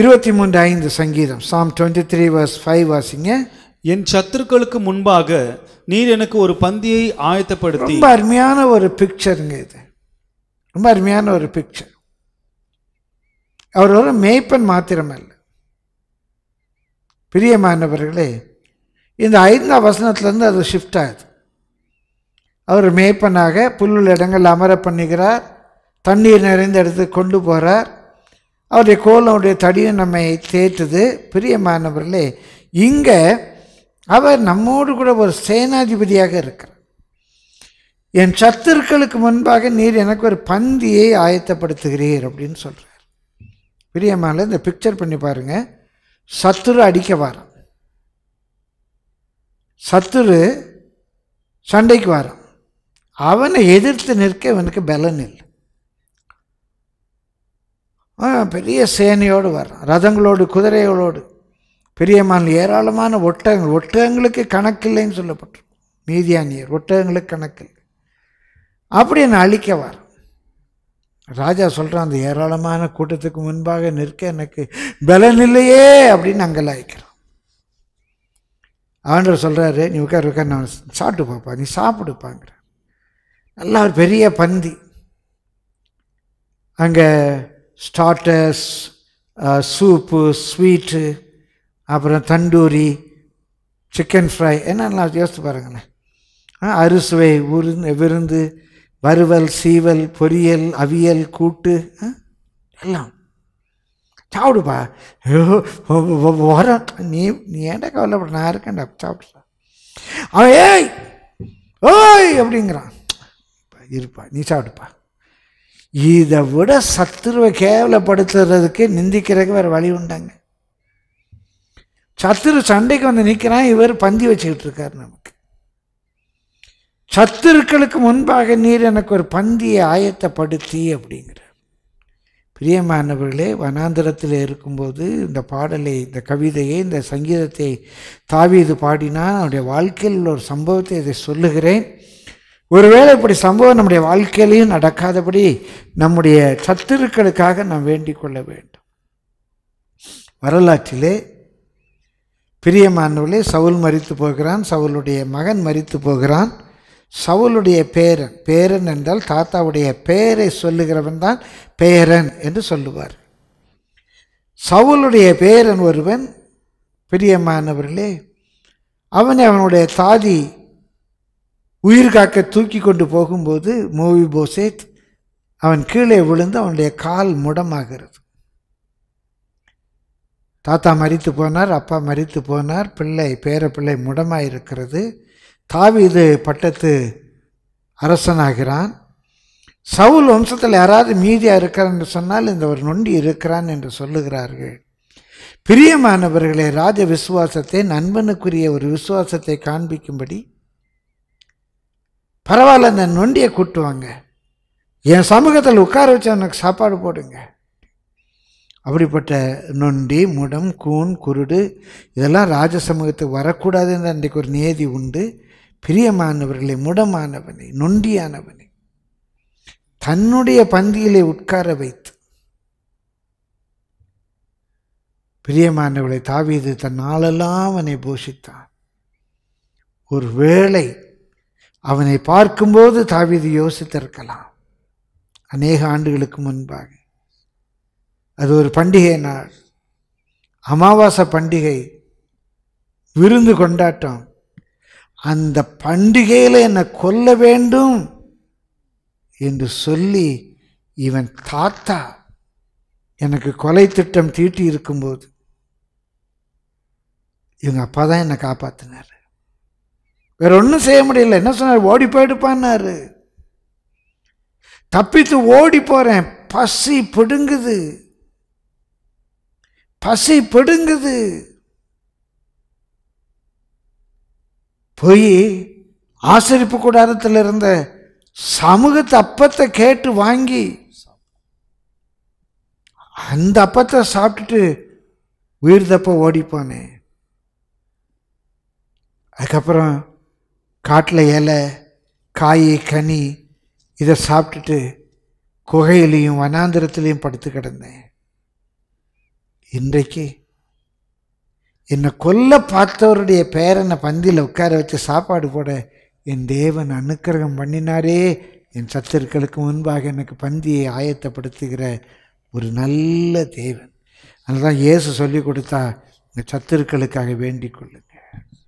இருபத்தி மூன்று ஐந்து சங்கீதம் psalm twenty three verse five வாசிங்க என் சத்துருக்களுக்கு முன்பாக நீர் எனக்கு ஒரு பந்தியை ஆயத்தப்படுத்தி ரொம்ப அருமையான ஒரு பிக்சருங்க இது ரொம்ப அருமையான ஒரு பிக்சர் அவர் ஒரு மேய்ப்பன் மாத்திரமல்ல பிரியமானவர்களே இந்த ஐந்தாம் வசனத்துலேருந்து அது ஷிஃப்ட் ஆகுது அவர் மேய்ப்பனாக புல்லுள்ள இடங்கள் அமர பண்ணுகிறார் தண்ணீர் நிறைந்த இடத்துக்கு கொண்டு போகிறார் அவருடைய கோலம் அவருடைய தடியும் நம்மை தேற்றுது பிரியமானவர்களே இங்கே அவர் நம்மோடு கூட ஒரு சேனாதிபதியாக இருக்கிறார் என் சத்துருக்களுக்கு முன்பாக நீர் எனக்கு ஒரு பந்தியை ஆயத்தப்படுத்துகிறீர் அப்படின்னு சொல்கிறார் பிரியமான இந்த பிக்சர் பண்ணி பாருங்கள் சத்துரு அடிக்க வாரம் சத்துரு சண்டைக்கு வாரம் அவனை எதிர்த்து நிற்க இவனுக்கு பலன் இல்லை பெரிய சேனையோடு வர்றான் ரதங்களோடு குதிரைகளோடு பெரியமான ஏராளமான ஒட்டகங்கள் ஒட்டகங்களுக்கு கணக்கில்லைன்னு சொல்லப்பட்டிருக்கும் மீதியானியர் ஒட்டகங்களுக்கு கணக்கில் அப்படி என்னை அழிக்க வர ராஜா சொல்கிறான் அந்த ஏராளமான கூட்டத்துக்கு முன்பாக நிற்க எனக்கு பலன் இல்லையே அப்படின்னு அங்கே லாய்க்கிறான் ஆண்டவர் சொல்கிறாரு நீ உட்கார் உட்கார் நான் சாப்பிட்டு பார்ப்பா நீ சாப்பிடுப்பாங்கிற நல்லா ஒரு பெரிய பந்தி அங்கே ஸ்டார்டர்ஸ் சூப்பு ஸ்வீட்டு அப்புறம் தண்டூரி சிக்கன் ஃப்ரை என்னென்னலாம் யோசித்து பாருங்களேன் அறுசுவை உருந்து விருந்து வறுவல் சீவல் பொரியல் அவியல் கூட்டு எல்லாம் சாப்பிடுப்பா வரம் நீ நீ ஏன்டா கவலைப்பட நான் இருக்கேன்டா சாப்பிடுப்பா அவன் ஏய் ஓய் அப்படிங்கிறான் இருப்பா நீ சாப்பிடுப்பா இதை விட சத்துருவை கேவலப்படுத்துறதுக்கு நிந்திக்கிறதுக்கு வேறு வழி உண்டாங்க சத்துரு சண்டைக்கு வந்து நிற்கிறான் இவர் பந்தி வச்சுக்கிட்டு இருக்கார் நமக்கு சத்துருக்களுக்கு முன்பாக நீர் எனக்கு ஒரு பந்தியை ஆயத்தப்படுத்தி அப்படிங்கிறார் பிரியமானவர்களே வனாந்திரத்தில் இருக்கும்போது இந்த பாடலை இந்த கவிதையை இந்த சங்கீதத்தை தாவி இது பாடினான் அவனுடைய வாழ்க்கையில் ஒரு சம்பவத்தை இதை சொல்லுகிறேன் ஒருவேளை இப்படி சம்பவம் நம்முடைய வாழ்க்கையிலையும் நடக்காதபடி நம்முடைய சத்துருக்களுக்காக நாம் வேண்டிக் கொள்ள வேண்டும் வரலாற்றிலே பிரியமானவர்களே சவுல் மறித்து போகிறான் சவுளுடைய மகன் மறித்து போகிறான் சவுளுடைய பேரன் பேரன் என்றால் தாத்தாவுடைய பெயரை சொல்லுகிறவன் தான் பேரன் என்று சொல்லுவார் சவுளுடைய பேரன் ஒருவன் பிரியமானவர்களே அவன் அவனுடைய தாதி உயிர் காக்க தூக்கி கொண்டு போகும்போது மூவி போசேத் அவன் கீழே விழுந்து அவனுடைய கால் முடமாகிறது தாத்தா மறித்து போனார் அப்பா மறித்து போனார் பிள்ளை பேர பிள்ளை முடமாக இருக்கிறது தாவீது பட்டத்து அரசனாகிறான் சவுல் வம்சத்தில் யாராவது மீதியாக இருக்கிறான்னு சொன்னால் இந்த ஒரு நொண்டி இருக்கிறான் என்று சொல்லுகிறார்கள் பிரியமானவர்களே ராஜ விசுவாசத்தை நண்பனுக்குரிய ஒரு விசுவாசத்தை காண்பிக்கும்படி பரவாயில்ல இந்த நொண்டியை கூட்டுவாங்க என் சமூகத்தில் உட்கார வச்சு எனக்கு சாப்பாடு போடுங்க அப்படிப்பட்ட நொண்டி முடம் கூண் குருடு இதெல்லாம் ராஜ சமூகத்துக்கு வரக்கூடாதுன்ற அன்றைக்கு ஒரு நியதி உண்டு பிரியமானவர்களே முடமானவனே நொண்டியானவனே தன்னுடைய பந்தியிலே உட்கார வைத்து பிரியமானவளை தாவியது தன் நாளெல்லாம் அவனை போஷித்தான் ஒரு வேளை அவனை பார்க்கும்போது தாவிது யோசித்திருக்கலாம் அநேக ஆண்டுகளுக்கு முன்பாக அது ஒரு பண்டிகை நாள் அமாவாசை பண்டிகை விருந்து கொண்டாட்டம் அந்த பண்டிகையில் என்னை கொல்ல வேண்டும் என்று சொல்லி இவன் தாத்தா எனக்கு கொலை திட்டம் தீட்டி இருக்கும்போது இவங்க அப்பா தான் என்னை காப்பாற்றினார் வேற ஒன்றும் செய்ய முடியல என்ன சொன்னார் ஓடி போயிடுப்பான்னாரு தப்பித்து ஓடி போகிறேன் பசி பிடுங்குது பசி பிடுங்குது போய் ஆசரிப்பு கூடாரத்தில் இருந்த சமூகத்தை அப்பத்தை கேட்டு வாங்கி அந்த அப்பத்தை சாப்பிட்டுட்டு உயிர் தப்ப ஓடிப்பானே அதுக்கப்புறம் காட்டில் இலை காய் கனி இதை சாப்பிட்டுட்டு குகையிலையும் வனாந்திரத்துலேயும் படுத்து கிடந்தேன் இன்றைக்கு என்னை கொல்ல பார்த்தவருடைய பேரனை பந்தியில் உட்கார வச்சு சாப்பாடு போட என் தேவன் அனுக்கிரகம் பண்ணினாரே என் சத்திருக்களுக்கு முன்பாக எனக்கு பந்தியை ஆயத்தப்படுத்துகிற ஒரு நல்ல தேவன் அதுதான் இயேசு சொல்லிக் கொடுத்தா இந்த சத்துருக்களுக்காக வேண்டிக் கொள்ளுங்கள்